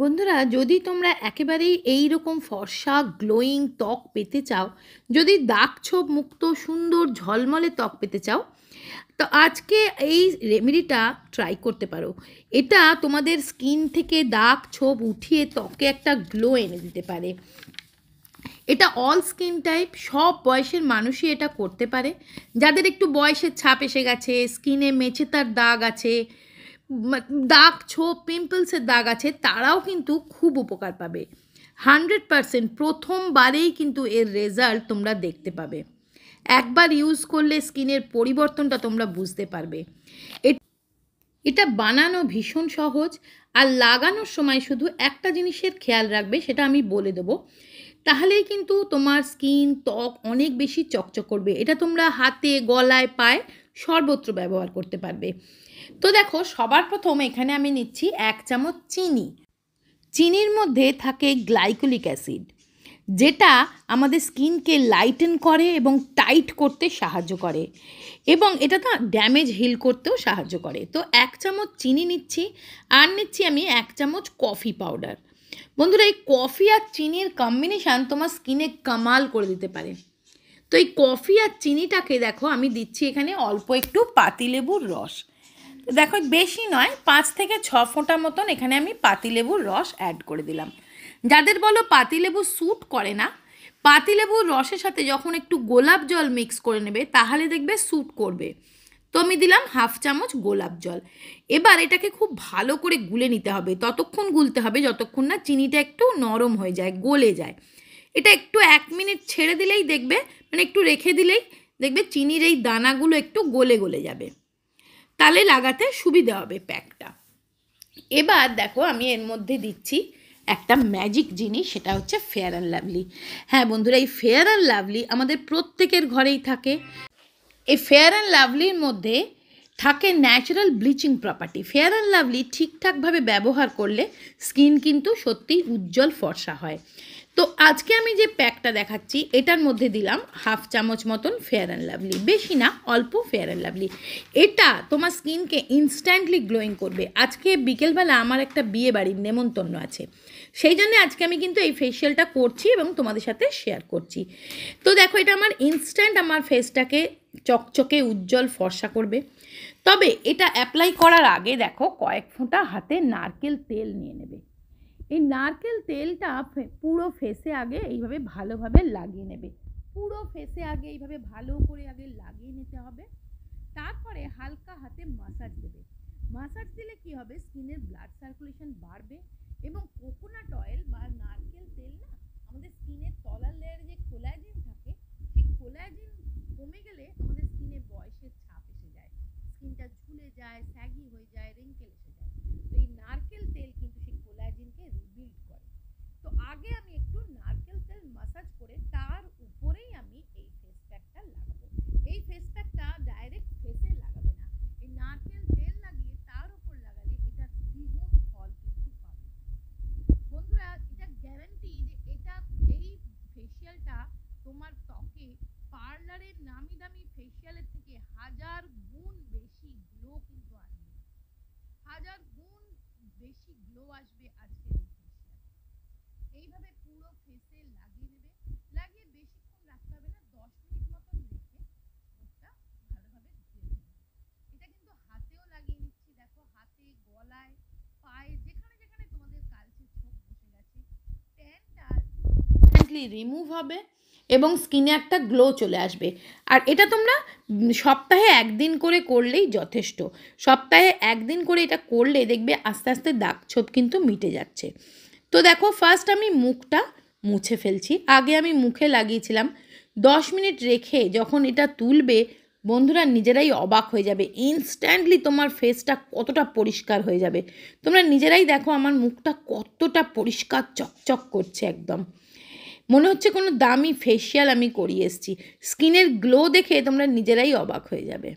বন্ধুরা যদি তোমরা একেবারেই এই রকম ফর্সা গ্লোয়িং ত্বক পেতে চাও যদি দাগ ছোপ মুক্ত সুন্দর ঝলমলে ত্বক পেতে চাও তো আজকে এই রেমেডিটা ট্রাই করতে পারো এটা তোমাদের স্কিন থেকে দাগ ছোপ উঠিয়ে ত্বকে একটা গ্লো এনে দিতে পারে এটা অল স্কিন টাইপ সব বয়সের মানুষই এটা করতে পারে যাদের একটু বয়সের ছাপ এসে গেছে স্কিনে মেচেতার দাগ আছে দাগ ছোপ পিম্পলসের দাগ আছে তারাও কিন্তু খুব উপকার পাবে হান্ড্রেড পারসেন্ট প্রথমবারেই কিন্তু এর রেজাল্ট তোমরা দেখতে পাবে একবার ইউজ করলে স্কিনের পরিবর্তনটা তোমরা বুঝতে পারবে এটা বানানো ভীষণ সহজ আর লাগানোর সময় শুধু একটা জিনিসের খেয়াল রাখবে সেটা আমি বলে দেবো তাহলেই কিন্তু তোমার স্কিন ত্বক অনেক বেশি চকচক করবে এটা তোমরা হাতে গলায় পায় সর্বত্র ব্যবহার করতে পারবে তো দেখো সবার প্রথম এখানে আমি নিচ্ছি এক চামচ চিনি চিনির মধ্যে থাকে গ্লাইকোলিক অ্যাসিড যেটা আমাদের স্কিনকে লাইটেন করে এবং টাইট করতে সাহায্য করে এবং এটা তো ড্যামেজ হিল করতেও সাহায্য করে তো এক চামচ চিনি নিচ্ছি আর নিচ্ছি আমি এক চামচ কফি পাউডার বন্ধুরা এই কফি আর চিনির কম্বিনেশান তোমার স্কিনে কামাল করে দিতে পারে তো এই কফি আর চিনিটাকে দেখো আমি দিচ্ছি এখানে অল্প একটু পাতিলেবুর রস দেখো বেশি নয় পাঁচ থেকে ছ ফোঁটা মতন এখানে আমি পাতিলেবুর রস অ্যাড করে দিলাম যাদের বলো পাতিলেবু স্যুট করে না পাতিলেবুর রসের সাথে যখন একটু গোলাপ জল মিক্স করে নেবে তাহলে দেখবে স্যুট করবে তো আমি দিলাম হাফ চামচ গোলাপ জল এবার এটাকে খুব ভালো করে গুলে নিতে হবে ততক্ষণ গুলতে হবে যতক্ষণ না চিনিটা একটু নরম হয়ে যায় গলে যায় এটা একটু এক মিনিট ছেড়ে দিলেই দেখবে মানে একটু রেখে দিলেই দেখবে চিনির এই দানাগুলো একটু গলে গলে যাবে তালে লাগাতে সুবিধা হবে প্যাকটা এবার দেখো আমি এর মধ্যে দিচ্ছি একটা ম্যাজিক জিনিস সেটা হচ্ছে ফেয়ার অ্যান্ড লাভলি হ্যাঁ বন্ধুরা এই ফেয়ার অ্যান্ড লাভলি আমাদের প্রত্যেকের ঘরেই থাকে এই ফেয়ার অ্যান্ড লাভলির মধ্যে থাকে natural bleaching property fair and lovely ঠিকঠাকভাবে ব্যবহার করলে স্কিন কিন্তু সত্যিই উজ্জ্বল ফর্সা হয় তো আজকে আমি যে প্যাকটা দেখাচ্ছি এটার মধ্যে দিলাম হাফ চামচ মতন ফেয়ার অ্যান্ড লাভলি বেশি না অল্প ফেয়ার অ্যান্ড লাভলি এটা তোমার স্কিনকে ইনস্ট্যান্টলি গ্লোয়িং করবে আজকে বিকেলবেলা আমার একটা বিয়ে বাড়ির নেমন্তন্ন আছে সেই জন্য আজকে আমি কিন্তু এই ফেসিয়ালটা করছি এবং তোমাদের সাথে শেয়ার করছি তো দেখো এটা আমার ইনস্ট্যান্ট আমার ফেসটাকে চকচকে উজ্জ্বল ফর্সা করবে তবে এটা অ্যাপ্লাই করার আগে দেখো কয়েক ফোঁটা হাতে নারকেল তেল নিয়ে নেবে এই নারকেল তেলটা পুরো ফেসে আগে এইভাবে ভালোভাবে লাগিয়ে নেবে পুরো ফেসে আগে এইভাবে ভালো করে আগে লাগিয়ে নিতে হবে তারপরে হালকা হাতে মাসাজ দেবে মাসাজ দিলে কি হবে স্কিনের ব্লাড সার্কুলেশন বাড়বে পার্লারের নামি দামি ফেসিয়ালের থেকে হাজার গুণ বেশি গ্লো কিন্তু আসবে হাজার গুণ বেশি গ্লো আসবে আজকের এই ফেসিয়াল এইভাবে পুরো ফেসে লাগিয়ে নেবে লাগিয়ে বেশিক্ষণ রাখতে হবে না দশ মিনিট মতন রেখে ওটা ভালোভাবে ধুয়ে নেবে এটা কিন্তু হাতেও লাগিয়ে নিচ্ছি দেখো হাতে গলায় পায়ে যেখানে যেখানে তোমাদের কালচে ছোপ বসে গেছে ট্যানটা রিমুভ হবে এবং স্কিনে একটা গ্লো চলে আসবে আর এটা তোমরা সপ্তাহে একদিন করে করলেই যথেষ্ট সপ্তাহে একদিন করে এটা করলে দেখবে আস্তে আস্তে দাগ ছোপ কিন্তু মিটে যাচ্ছে তো দেখো ফার্স্ট আমি মুখটা মুছে ফেলছি আগে আমি মুখে লাগিয়েছিলাম দশ মিনিট রেখে যখন এটা তুলবে বন্ধুরা নিজেরাই অবাক হয়ে যাবে ইনস্ট্যান্টলি তোমার ফেসটা কতটা পরিষ্কার হয়ে যাবে তোমরা নিজেরাই দেখো আমার মুখটা কতটা পরিষ্কার চকচক করছে একদম মনে হচ্ছে কোনো দামি ফেসিয়াল আমি করিয়ে এসেছি স্কিনের গ্লো দেখে তোমরা নিজেরাই অবাক হয়ে যাবে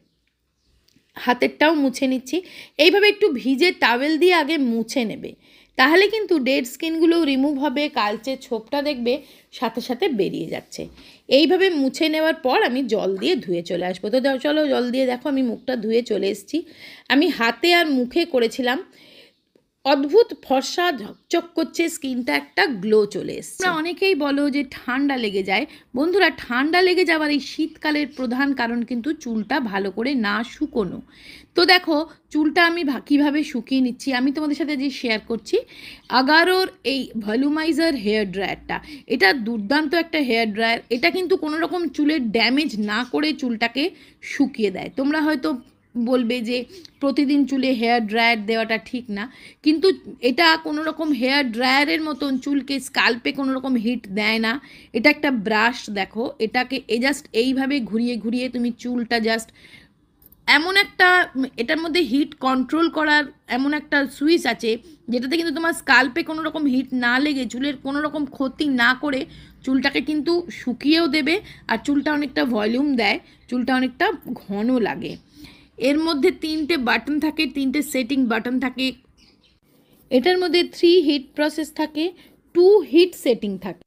হাতেরটাও মুছে নিচ্ছি এইভাবে একটু ভিজে টাওয়েল দিয়ে আগে মুছে নেবে তাহলে কিন্তু ডেড স্কিনগুলো রিমুভ হবে কালচে ছোপটা দেখবে সাথে সাথে বেরিয়ে যাচ্ছে এইভাবে মুছে নেওয়ার পর আমি জল দিয়ে ধুয়ে চলে আসবো তো চলো জল দিয়ে দেখো আমি মুখটা ধুয়ে চলে এসেছি আমি হাতে আর মুখে করেছিলাম অদ্ভুত ফর্সা ঝকঝক করছে স্কিনটা একটা গ্লো চলে এসছে অনেকেই বলো যে ঠান্ডা লেগে যায় বন্ধুরা ঠান্ডা লেগে যাওয়ার এই শীতকালের প্রধান কারণ কিন্তু চুলটা ভালো করে না শুকোনো তো দেখো চুলটা আমি কীভাবে শুকিয়ে নিচ্ছি আমি তোমাদের সাথে যে শেয়ার করছি আগারোর এই ভলুমাইজার হেয়ার ড্রায়ারটা এটা দুর্দান্ত একটা হেয়ার ড্রায়ার এটা কিন্তু কোনো রকম চুলের ড্যামেজ না করে চুলটাকে শুকিয়ে দেয় তোমরা হয়তো বলবে যে প্রতিদিন চুলে হেয়ার ড্রায়ার দেওয়াটা ঠিক না কিন্তু এটা কোনো রকম হেয়ার ড্রায়ারের মতন চুলকে স্কাল্পে কোনো রকম হিট দেয় না এটা একটা ব্রাশ দেখো এটাকে এ জাস্ট এইভাবে ঘুরিয়ে ঘুরিয়ে তুমি চুলটা জাস্ট এমন একটা এটার মধ্যে হিট কন্ট্রোল করার এমন একটা সুইচ আছে যেটাতে কিন্তু তোমার স্কাল্পে কোনো রকম হিট না লেগে চুলের কোনো রকম ক্ষতি না করে চুলটাকে কিন্তু শুকিয়েও দেবে আর চুলটা অনেকটা ভলিউম দেয় চুলটা অনেকটা ঘন লাগে এর মধ্যে তিনটে বাটন থাকে তিনটে সেটিং বাটন থাকে এটার মধ্যে থ্রি হিট প্রসেস থাকে টু হিট সেটিং থাকে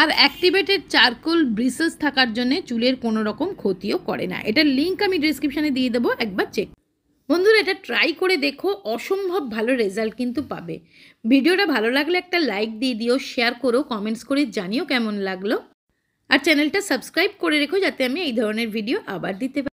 আর অ্যাক্টিভেটেড চারকোল ব্রিসেস থাকার জন্য চুলের কোনো রকম ক্ষতিও করে না এটার লিঙ্ক আমি ডিসক্রিপশানে দিয়ে দেবো একবার চেক বন্ধুরা এটা ট্রাই করে দেখো অসম্ভব ভালো রেজাল্ট কিন্তু পাবে ভিডিওটা ভালো লাগলে একটা লাইক দিয়ে দিও শেয়ার করো কমেন্টস করে জানিও কেমন লাগলো আর চ্যানেলটা সাবস্ক্রাইব করে রেখো যাতে আমি এই ধরনের ভিডিও আবার দিতে পারি